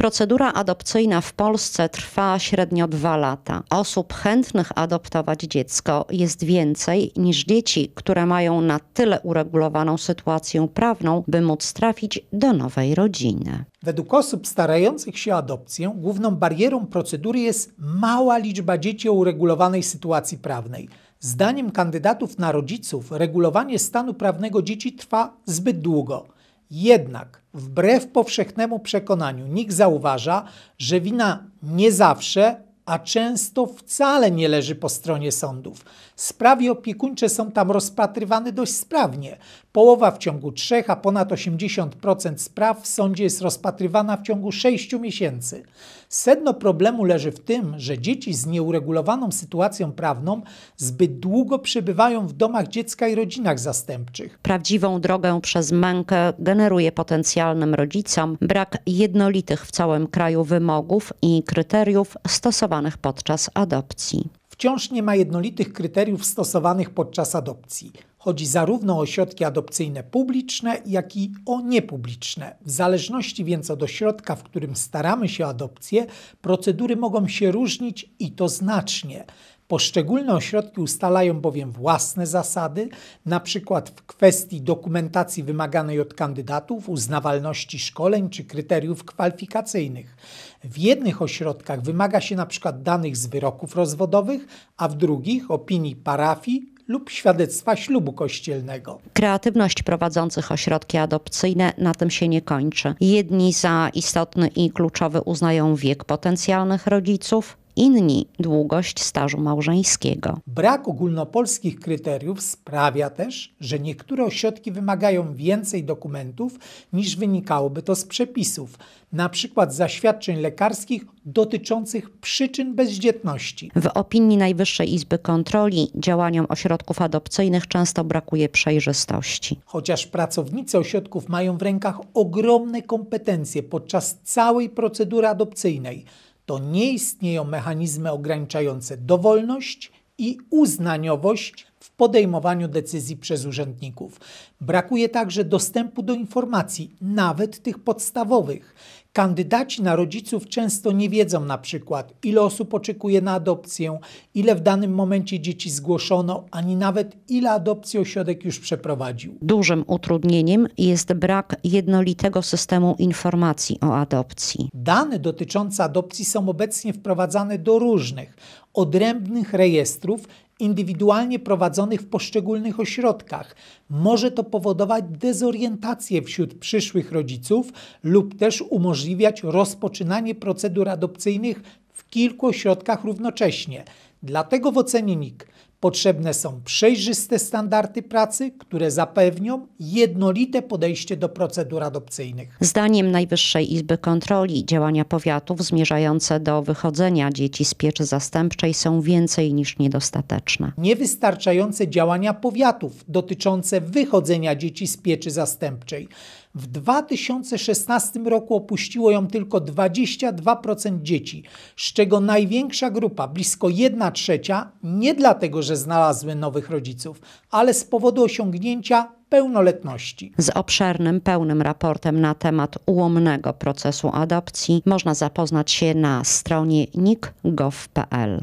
Procedura adopcyjna w Polsce trwa średnio dwa lata. Osób chętnych adoptować dziecko jest więcej niż dzieci, które mają na tyle uregulowaną sytuację prawną, by móc trafić do nowej rodziny. Według osób starających się o adopcję, główną barierą procedury jest mała liczba dzieci o uregulowanej sytuacji prawnej. Zdaniem kandydatów na rodziców, regulowanie stanu prawnego dzieci trwa zbyt długo. Jednak wbrew powszechnemu przekonaniu nikt zauważa, że wina nie zawsze a często wcale nie leży po stronie sądów. Sprawy opiekuńcze są tam rozpatrywane dość sprawnie. Połowa w ciągu trzech, a ponad 80% spraw w sądzie jest rozpatrywana w ciągu sześciu miesięcy. Sedno problemu leży w tym, że dzieci z nieuregulowaną sytuacją prawną zbyt długo przebywają w domach dziecka i rodzinach zastępczych. Prawdziwą drogę przez mękę generuje potencjalnym rodzicom brak jednolitych w całym kraju wymogów i kryteriów stosowanych stosowanych podczas adopcji. Wciąż nie ma jednolitych kryteriów stosowanych podczas adopcji. Chodzi zarówno o środki adopcyjne publiczne, jak i o niepubliczne. W zależności więc od ośrodka, w którym staramy się o adopcję, procedury mogą się różnić i to znacznie. Poszczególne ośrodki ustalają bowiem własne zasady, na przykład w kwestii dokumentacji wymaganej od kandydatów, uznawalności szkoleń czy kryteriów kwalifikacyjnych. W jednych ośrodkach wymaga się na przykład danych z wyroków rozwodowych, a w drugich opinii parafii lub świadectwa ślubu kościelnego. Kreatywność prowadzących ośrodki adopcyjne na tym się nie kończy. Jedni za istotny i kluczowy uznają wiek potencjalnych rodziców, inni długość stażu małżeńskiego. Brak ogólnopolskich kryteriów sprawia też, że niektóre ośrodki wymagają więcej dokumentów niż wynikałoby to z przepisów, np. zaświadczeń lekarskich dotyczących przyczyn bezdzietności. W opinii Najwyższej Izby Kontroli działaniom ośrodków adopcyjnych często brakuje przejrzystości. Chociaż pracownicy ośrodków mają w rękach ogromne kompetencje podczas całej procedury adopcyjnej, to nie istnieją mechanizmy ograniczające dowolność i uznaniowość w podejmowaniu decyzji przez urzędników. Brakuje także dostępu do informacji, nawet tych podstawowych. Kandydaci na rodziców często nie wiedzą na przykład, ile osób oczekuje na adopcję, ile w danym momencie dzieci zgłoszono, ani nawet ile adopcji ośrodek już przeprowadził. Dużym utrudnieniem jest brak jednolitego systemu informacji o adopcji. Dane dotyczące adopcji są obecnie wprowadzane do różnych, odrębnych rejestrów indywidualnie prowadzonych w poszczególnych ośrodkach. Może to powodować dezorientację wśród przyszłych rodziców lub też umożliwiać rozpoczynanie procedur adopcyjnych w kilku ośrodkach równocześnie. Dlatego w ocenie NIK Potrzebne są przejrzyste standardy pracy, które zapewnią jednolite podejście do procedur adopcyjnych. Zdaniem Najwyższej Izby Kontroli działania powiatów zmierzające do wychodzenia dzieci z pieczy zastępczej są więcej niż niedostateczne. Niewystarczające działania powiatów dotyczące wychodzenia dzieci z pieczy zastępczej w 2016 roku opuściło ją tylko 22% dzieci, z czego największa grupa, blisko 1 trzecia, nie dlatego, że znalazły nowych rodziców, ale z powodu osiągnięcia pełnoletności. Z obszernym, pełnym raportem na temat ułomnego procesu adopcji można zapoznać się na stronie nik.gov.pl.